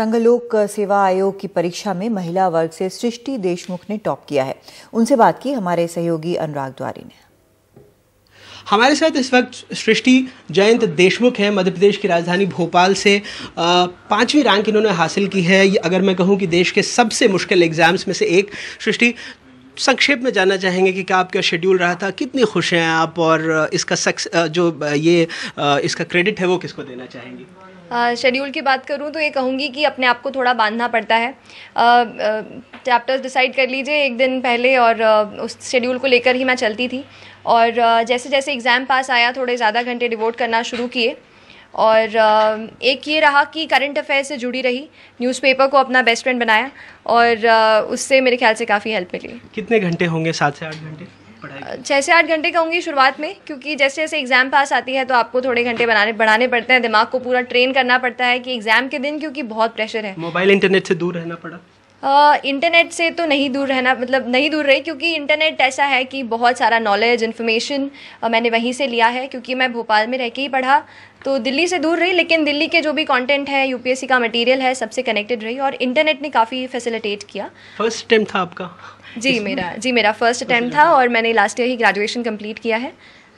संघ लोक सेवा आयोग की परीक्षा में महिला वर्ग से सृष्टि देशमुख ने टॉप किया है उनसे बात की हमारे सहयोगी अनुराग द्वारी ने हमारे साथ इस वक्त सृष्टि जयंत देशमुख हैं मध्य प्रदेश की राजधानी भोपाल से पांचवी रैंक इन्होंने हासिल की है अगर मैं कहूँ कि देश के सबसे मुश्किल एग्ज़ाम्स में से एक सृष्टि संक्षेप में जानना चाहेंगे कि क्या आपका शेड्यूल रहा था कितनी खुश हैं आप और इसका सक्स जो ये इसका क्रेडिट है वो किसको देना चाहेंगी शेड्यूल की बात करूं तो ये कहूँगी कि अपने आप को थोड़ा बांधना पड़ता है चैप्टर्स डिसाइड कर लीजिए एक दिन पहले और उस शेड्यूल को लेकर ही मैं चलती थी और जैसे जैसे एग्ज़ाम पास आया थोड़े ज़्यादा घंटे डिवोट करना शुरू किए और एक ये रहा कि करंट अफेयर से जुड़ी रही न्यूज़पेपर को अपना बेस्ट फ्रेंड बनाया और उससे मेरे ख्याल से काफ़ी हेल्प मिली कितने घंटे होंगे सात से आठ घंटे छः से आठ घंटे कहूँगी शुरुआत में क्योंकि जैसे जैसे एग्ज़ाम पास आती है तो आपको थोड़े घंटे बनाने बढ़ाने पड़ते हैं दिमाग को पूरा ट्रेन करना पड़ता है कि एग्ज़ाम के दिन क्योंकि बहुत प्रेशर है मोबाइल इंटरनेट से दूर रहना पड़ा इंटरनेट से तो नहीं दूर रहना मतलब नहीं दूर रही क्योंकि इंटरनेट ऐसा है कि बहुत सारा नॉलेज इन्फॉर्मेशन मैंने वहीं से लिया है क्योंकि मैं भोपाल में रह के ही पढ़ा तो दिल्ली से दूर रही लेकिन दिल्ली के जो भी कंटेंट है यूपीएससी का मटेरियल है सबसे कनेक्टेड रही और इंटरनेट ने काफ़ी फैसिलिटेट किया फर्स्ट अटैम्प था आपका जी मेरा जी मेरा फर्स्ट अटैम्प्ट था और मैंने लास्ट ईयर ही ग्रेजुएशन कम्प्लीट किया है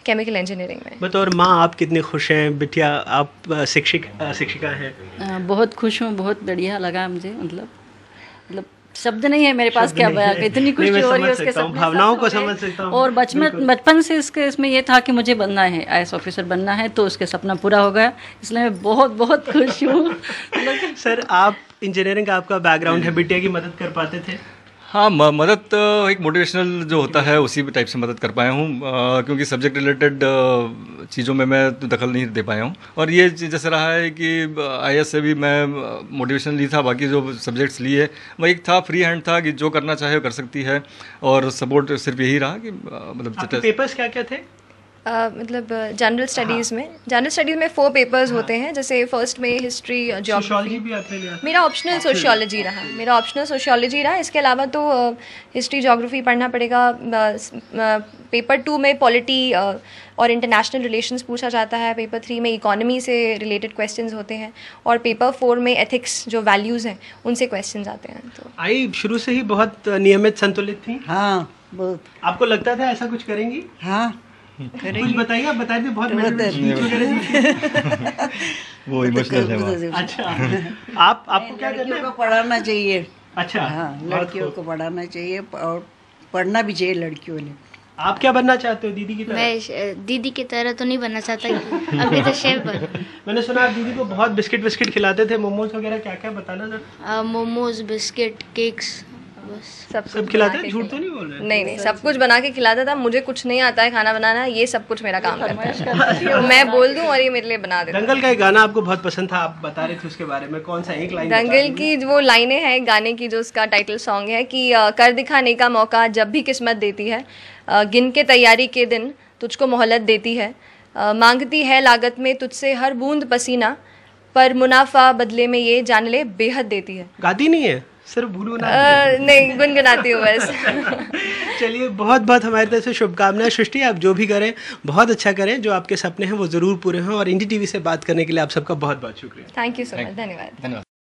केमिकल इंजीनियरिंग में बताओ माँ आप कितने खुश हैं बिटिया आप शिक्षिक शिक्षिका हैं बहुत खुश हूँ बहुत बढ़िया लगा मुझे मतलब मतलब शब्द नहीं है मेरे पास क्या बयान इतनी कुछ हो रही है उसके सब भावनाओं तो को समझ सकता और बचपन बचपन से इसके इसमें ये था कि मुझे बनना है आई ऑफिसर बनना है तो उसके सपना पूरा हो गया इसलिए मैं बहुत बहुत खुश हूँ सर आप इंजीनियरिंग का आपका बैकग्राउंड है बिटिया की मदद कर पाते थे हाँ म, मदद एक मोटिवेशनल जो होता है उसी टाइप से मदद कर पाया हूँ क्योंकि सब्जेक्ट रिलेटेड चीज़ों में मैं तो दखल नहीं दे पाया हूँ और ये जैसे रहा है कि आई से भी मैं मोटिवेशन ली था बाकी जो सब्जेक्ट्स लिए वह एक था फ्री हैंड था कि जो करना चाहे वो कर सकती है और सपोर्ट सिर्फ यही रहा कि मतलब पेपर्स क्या क्या थे मतलब जनरल स्टडीज़ हाँ। में जनरल स्टडीज़ में फोर पेपर्स हाँ। होते हैं जैसे फर्स्ट में हिस्ट्री जोग्राफी मेरा ऑप्शनल सोशियोलॉजी रहा मेरा ऑप्शनल सोशियोलॉजी रहा इसके अलावा तो हिस्ट्री जोग्राफी पढ़ना पड़ेगा पेपर टू में पॉलिटी और इंटरनेशनल रिलेशंस पूछा जाता है पेपर थ्री में इकोनॉमी से रिलेटेड क्वेश्चंस होते हैं और पेपर फोर में एथिक्स जो वैल्यूज़ हैं उनसे क्वेश्चंस आते हैं तो आई शुरू से ही बहुत नियमित संतुलित थी हाँ बहुत आपको लगता था ऐसा कुछ करेंगी हाँ कुछ बताइए आप बताए बहुत तो वो इमोशनल तो है अच्छा आप आपको क्या करना है पढ़ाना चाहिए अच्छा हाँ लड़कियों को पढ़ाना चाहिए और पढ़ना भी चाहिए लड़कियों ने आप क्या बनना चाहते हो दीदी की तरह मैं दीदी की तरह तो नहीं बनना चाहता अभी तो शेफ बन मैंने सुना आप दीदी को बहुत बिस्किट बिस्किट खिलाते थे मोमोज वगैरह क्या क्या बताना सर मोमोज बिस्किट केक्स बस सब सब खिलाते झूठ तो नहीं बोल रहे नहीं नहीं सब कुछ बना के खिलाता था मुझे कुछ नहीं आता है खाना बनाना ये सब कुछ मेरा काम करता है मैं बोल दूँ और ये मेरे लिए बना देता दंगल का एक गाना आपको बहुत पसंद था आप बता रहे थे उसके बारे में कौन सा एक लाइन दंगल की वो लाइने हैं गाने की जो उसका टाइटल सॉन्ग है की कर दिखाने का मौका जब भी किस्मत देती है गिन के तैयारी के दिन तुझको मोहलत देती है मांगती है लागत में तुझसे हर बूंद पसीना पर मुनाफा बदले में ये जान ले बेहद देती है गाती नहीं है सिर्फ भूलू ना नहीं गुनगुनाती हूँ बस चलिए बहुत बहुत हमारी तरफ से शुभकामनाएं सृष्टि आप जो भी करें बहुत अच्छा करें जो आपके सपने हैं वो ज़रूर पूरे हों और इंडी टीवी से बात करने के लिए आप सबका बहुत बहुत शुक्रिया थैंक यू सो मच धन्यवाद धन्यवाद